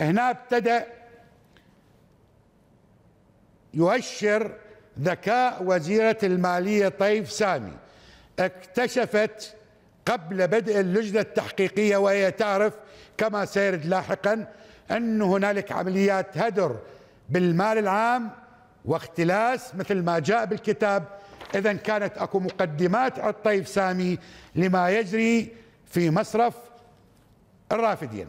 هنا ابتدأ يؤشر ذكاء وزيرة المالية طيف سامي اكتشفت قبل بدء اللجنة التحقيقية وهي تعرف كما سيرد لاحقا أن هنالك عمليات هدر بالمال العام واختلاس مثل ما جاء بالكتاب إذا كانت أكو مقدمات الطيف سامي لما يجري في مصرف الرافدين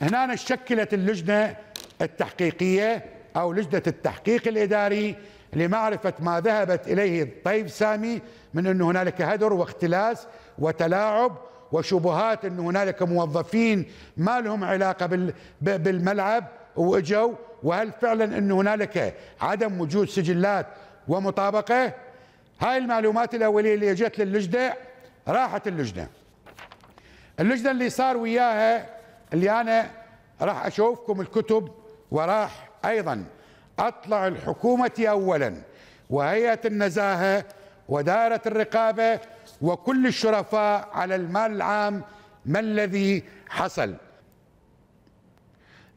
هنا شكلت اللجنة التحقيقية أو لجنة التحقيق الإداري لمعرفة ما ذهبت إليه طيب سامي من أن هنالك هدر واختلاس وتلاعب وشبهات أن هنالك موظفين ما لهم علاقة بالملعب وإجوا وهل فعلا أن هنالك عدم وجود سجلات ومطابقة هاي المعلومات الأولية اللي اجت للجنة راحت اللجنة اللجنة اللي صار وياها اللي أنا راح أشوفكم الكتب وراح أيضا أطلع الحكومة أولا وهيئة النزاهة ودائرة الرقابة وكل الشرفاء على المال العام ما الذي حصل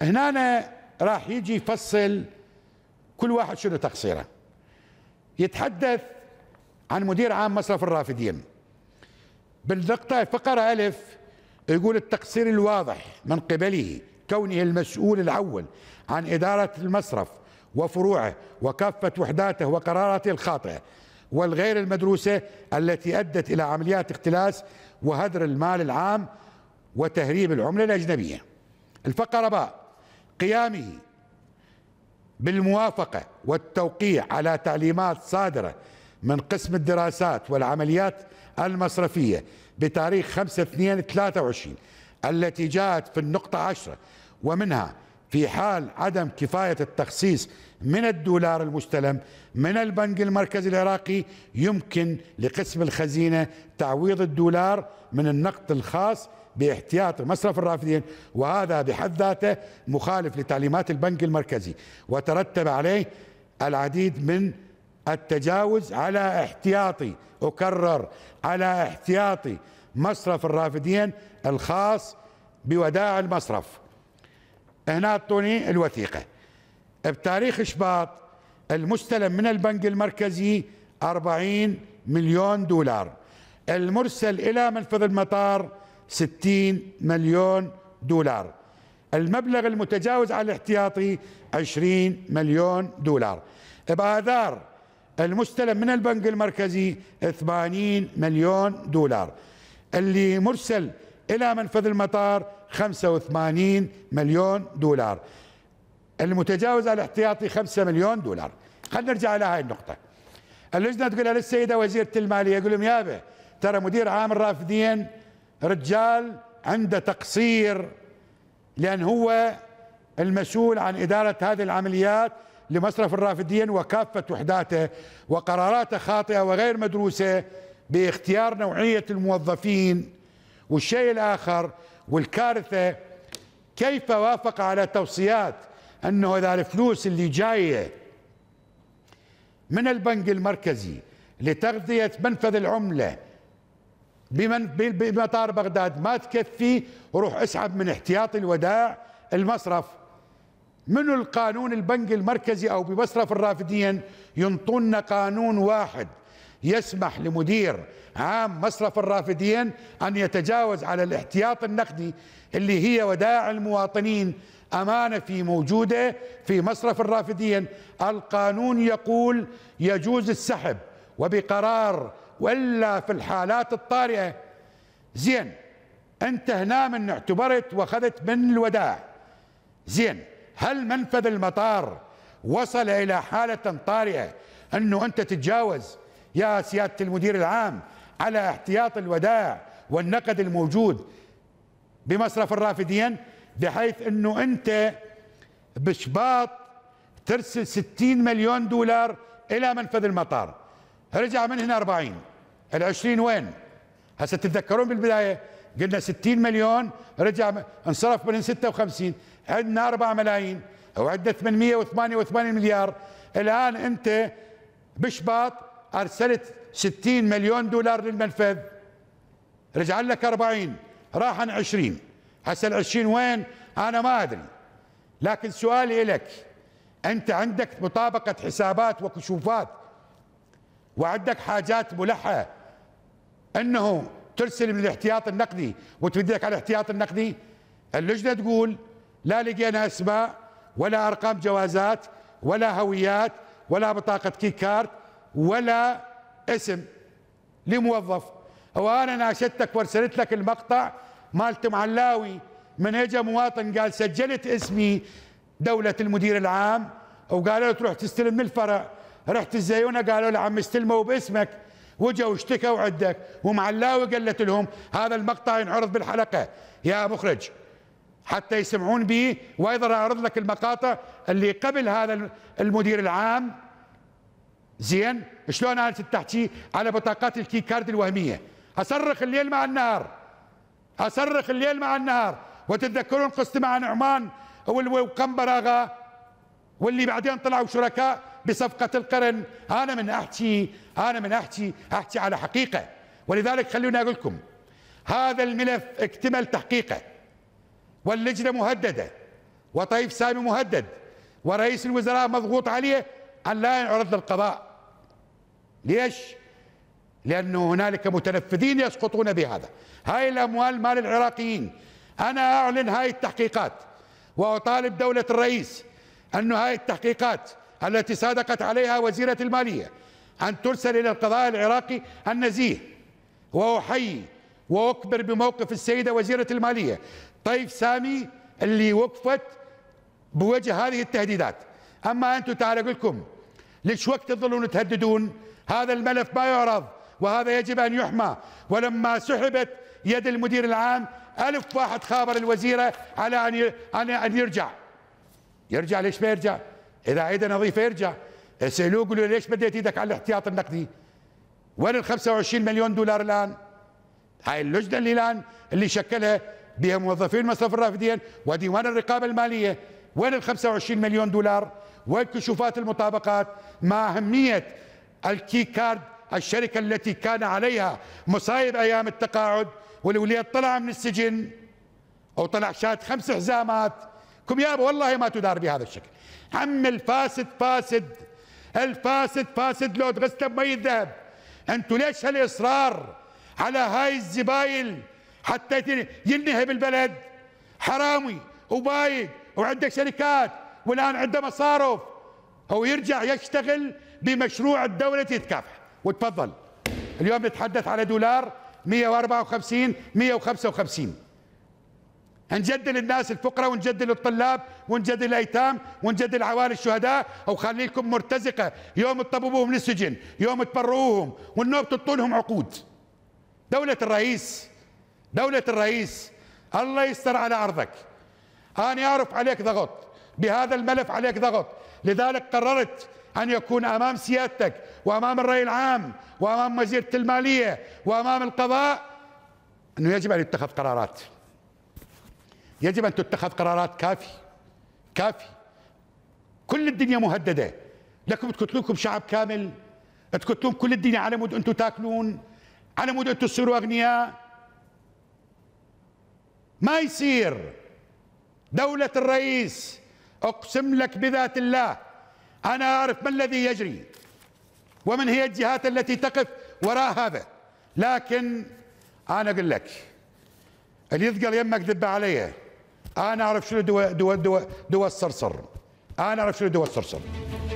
هنا أنا راح يجي يفصل كل واحد شنو تقصيره يتحدث عن مدير عام مصرف الرافدين بالنقطة فقرة ألف يقول التقصير الواضح من قبله كونه المسؤول الأول عن إدارة المصرف وفروعه وكافة وحداته وقراراته الخاطئة والغير المدروسة التي أدت إلى عمليات اختلاس وهدر المال العام وتهريب العملة الأجنبية الفقرة باء قيامه بالموافقة والتوقيع على تعليمات صادرة من قسم الدراسات والعمليات المصرفية بتاريخ 5 2 23 التي جاءت في النقطة 10 ومنها في حال عدم كفاية التخصيص من الدولار المستلم من البنك المركزي العراقي يمكن لقسم الخزينة تعويض الدولار من النقد الخاص باحتياط مصرف الرافدين وهذا بحد ذاته مخالف لتعليمات البنك المركزي وترتب عليه العديد من التجاوز على احتياطي أكرر على احتياطي مصرف الرافدين الخاص بوداع المصرف هنا اعطوني الوثيقة بتاريخ شباط المستلم من البنك المركزي 40 مليون دولار المرسل إلى منفذ المطار 60 مليون دولار المبلغ المتجاوز على الاحتياطي 20 مليون دولار بآذار المستلم من البنك المركزي 80 مليون دولار اللي مرسل إلى منفذ المطار 85 مليون دولار المتجاوز على الاحتياطي 5 مليون دولار خلينا نرجع إلى هاي النقطة اللجنة تقولها للسيدة وزيرة المالية يقول لهم يابا ترى مدير عام الرافدين رجال عنده تقصير لأن هو المسؤول عن إدارة هذه العمليات لمصرف الرافدين وكافة وحداته وقراراته خاطئة وغير مدروسة باختيار نوعية الموظفين والشيء الآخر والكارثة كيف وافق على توصيات أنه إذا الفلوس اللي جاية من البنك المركزي لتغذية منفذ العملة بمن بمطار بغداد ما تكفي روح اسحب من احتياطي الوداع المصرف من القانون البنك المركزي أو بمصرف الرافدين ينطون قانون واحد يسمح لمدير عام مصرف الرافدين أن يتجاوز على الاحتياط النقدي اللي هي ودائع المواطنين أمانة في موجودة في مصرف الرافدين القانون يقول يجوز السحب وبقرار ولا في الحالات الطارئة زين أنت هنا من اعتبرت وأخذت من الودائع زين هل منفذ المطار وصل إلى حالة طارئة أنه أنت تتجاوز يا سيادة المدير العام على احتياط الودائع والنقد الموجود بمصرف الرافدين بحيث أنه أنت بشباط ترسل 60 مليون دولار إلى منفذ المطار رجع من هنا 40 ال 20 وين؟ هسه تتذكرون بالبداية قلنا 60 مليون رجع انصرف من 56 عندنا 4 ملايين او عندنا 888 مليار الان انت بشباط ارسلت 60 مليون دولار للمنفذ رجع لك 40 راح عن 20 هسه ال 20 وين انا ما ادري لكن سؤالي لك انت عندك مطابقه حسابات وكشوفات وعندك حاجات ملحه انه ترسل من الاحتياط النقدي وتبدلك على الاحتياط النقدي اللجنه تقول لا لقينا اسماء ولا ارقام جوازات ولا هويات ولا بطاقه كي كارد ولا اسم لموظف وانا ناشدتك وارسلت لك المقطع مالت معلاوي من اجى مواطن قال سجلت اسمي دوله المدير العام وقالوا له تروح تستلم من الفرع رحت الزيونه قالوا له عم استلموا باسمك وجوا اشتكوا عندك ومعلاوي قالت لهم هذا المقطع ينعرض بالحلقه يا مخرج حتى يسمعون به وايضا اعرض لك المقاطع اللي قبل هذا المدير العام زين شلون انا تحكي على بطاقات الكي كارد الوهميه اصرخ الليل مع النهار اصرخ الليل مع النهار وتتذكرون قصتي مع نعمان وقنبراغه واللي بعدين طلعوا شركاء بصفقه القرن انا من احكي انا من احكي احكي على حقيقه ولذلك خلوني اقول لكم هذا الملف اكتمل تحقيقه واللجنة مهددة وطيف سامي مهدد ورئيس الوزراء مضغوط عليه أن لا ينعرض للقضاء ليش؟ لأنه هنالك متنفذين يسقطون بهذا هاي الأموال مال العراقيين أنا أعلن هاي التحقيقات وأطالب دولة الرئيس أن هاي التحقيقات التي صادقت عليها وزيرة المالية أن ترسل إلى القضاء العراقي النزيه وأحيي وأكبر بموقف السيدة وزيرة المالية طيف سامي اللي وقفت بوجه هذه التهديدات أما أنتم تعال أقول لكم ليش وقت تظلون تهددون هذا الملف ما يعرض وهذا يجب أن يحمى ولما سحبت يد المدير العام ألف واحد خابر الوزيرة على أن أن ان يرجع يرجع ليش ما يرجع إذا عيد نظيفة يرجع سألوه قولوا ليش بديت إيدك على الاحتياط النقدي وين ال 25 مليون دولار الآن هاي اللجنة اللي الآن اللي شكلها بها موظفين مصرف الرافدين وديوان الرقابة المالية وين ال 25 مليون دولار وين كشوفات المطابقات مع أهمية الكي كارد الشركة التي كان عليها مصايب أيام التقاعد والولية طلع من السجن أو طلع شاد خمس حزامات كم يابا والله ما تدار بهذا الشكل عم الفاسد فاسد الفاسد فاسد لو تغسل بمي الذهب انتوا ليش هالاصرار على هاي الزبايل حتى ينهب البلد حرامي وبايد وعنده شركات والان عنده مصارف هو يرجع يشتغل بمشروع الدوله يتكافح وتفضل اليوم نتحدث على دولار 154 155 نجدل الناس الفقراء ونجدل الطلاب ونجدل الايتام ونجدل عوائل الشهداء او لكم مرتزقه يوم تطببوهم للسجن يوم تبروهم والنوم تطولهم عقود دوله الرئيس دولة الرئيس الله يستر على عرضك أنا أعرف عليك ضغط بهذا الملف عليك ضغط لذلك قررت أن يكون أمام سيادتك وأمام الرأي العام وأمام وزيرة المالية وأمام القضاء أنه يجب أن يتخذ قرارات يجب أن تتخذ قرارات كافي كافي كل الدنيا مهددة لكم تقتلوكم شعب كامل تقتلون كل الدنيا على مود أنتم تاكلون على مود أنتم تصيروا أغنياء ما يصير دولة الرئيس أقسم لك بذات الله أنا أعرف ما الذي يجري ومن هي الجهات التي تقف وراء هذا لكن أنا أقول لك اللي يثقل يمك ذب علي أنا أعرف شنو دول دول دول, دول الصرصر أنا أعرف شنو دول الصرصر